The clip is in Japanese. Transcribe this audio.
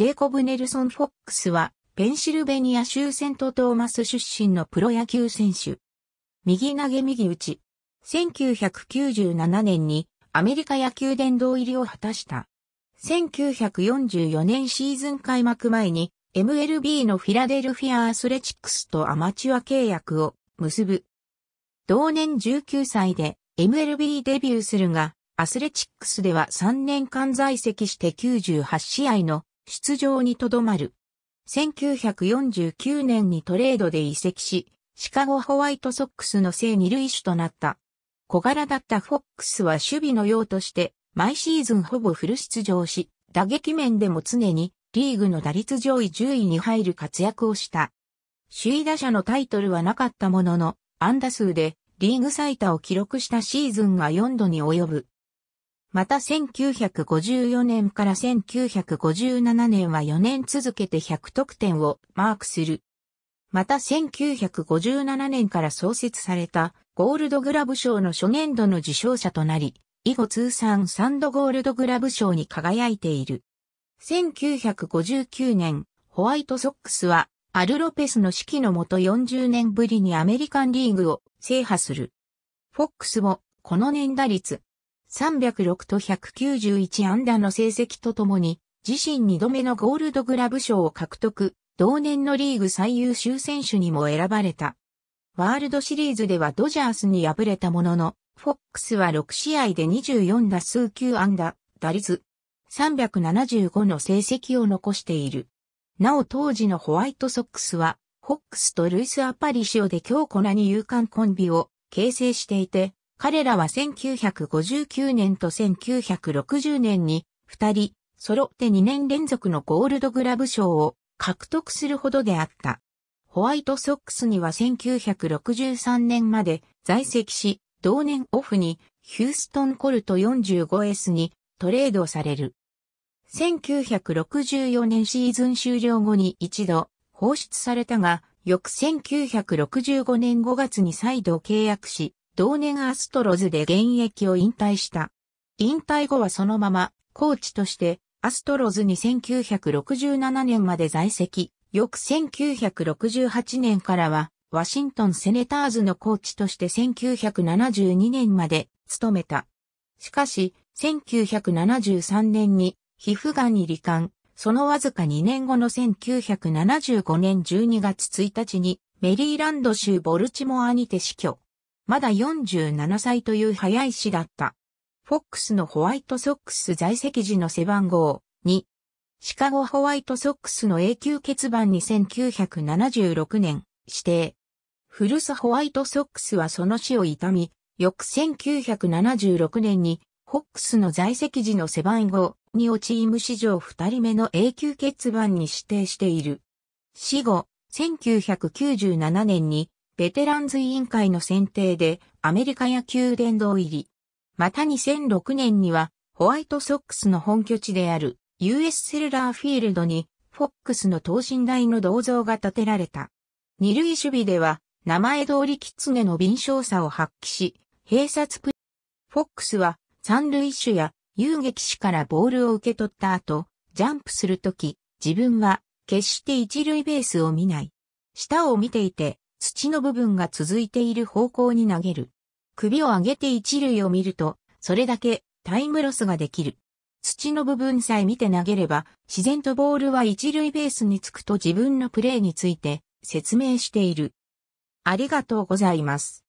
ジェイコブ・ネルソン・フォックスは、ペンシルベニア州セントトーマス出身のプロ野球選手。右投げ右打ち。1997年にアメリカ野球殿堂入りを果たした。1944年シーズン開幕前に MLB のフィラデルフィアアスレチックスとアマチュア契約を結ぶ。同年19歳で MLB デビューするが、アスレチックスでは3年間在籍して98試合の出場にとどまる。1949年にトレードで移籍し、シカゴホワイトソックスの正二塁手となった。小柄だったフォックスは守備の用として、毎シーズンほぼフル出場し、打撃面でも常にリーグの打率上位10位に入る活躍をした。首位打者のタイトルはなかったものの、安打数でリーグ最多を記録したシーズンが4度に及ぶ。また1954年から1957年は4年続けて100得点をマークする。また1957年から創設されたゴールドグラブ賞の初年度の受賞者となり、以後通算3度ゴールドグラブ賞に輝いている。1959年、ホワイトソックスはアル・ロペスの指揮のもと40年ぶりにアメリカンリーグを制覇する。フォックスもこの年打率306と191安打の成績とともに、自身2度目のゴールドグラブ賞を獲得、同年のリーグ最優秀選手にも選ばれた。ワールドシリーズではドジャースに敗れたものの、フォックスは6試合で24打数9安打、打率375の成績を残している。なお当時のホワイトソックスは、フォックスとルイス・アパリシオで強固な二遊間コンビを形成していて、彼らは1959年と1960年に二人揃って2年連続のゴールドグラブ賞を獲得するほどであった。ホワイトソックスには1963年まで在籍し、同年オフにヒューストンコルト 45S にトレードされる。1964年シーズン終了後に一度放出されたが、翌1965年5月に再度契約し、同年アストロズで現役を引退した。引退後はそのまま、コーチとして、アストロズに1967年まで在籍、翌1968年からは、ワシントンセネターズのコーチとして1972年まで務めた。しかし、1973年に皮膚がんに罹患、そのわずか2年後の1975年12月1日にメリーランド州ボルチモアにて死去。まだ47歳という早い死だった。フォックスのホワイトソックス在籍時の背番号2。シカゴホワイトソックスの永久欠番に1976年指定。古さホワイトソックスはその死を痛み、翌1976年にフォックスの在籍時の背番号2をチーム史上2人目の永久欠番に指定している。死後、1997年にベテランズ委員会の選定でアメリカ野球殿堂入り。また2006年にはホワイトソックスの本拠地である US セルラーフィールドにフォックスの等身大の銅像が建てられた。二塁守備では名前通りキツネの敏捷さを発揮し、併殺プフォックスは三塁手や遊撃士からボールを受け取った後、ジャンプするとき、自分は決して一塁ベースを見ない。下を見ていて、土の部分が続いている方向に投げる。首を上げて一塁を見ると、それだけタイムロスができる。土の部分さえ見て投げれば、自然とボールは一塁ベースにつくと自分のプレーについて説明している。ありがとうございます。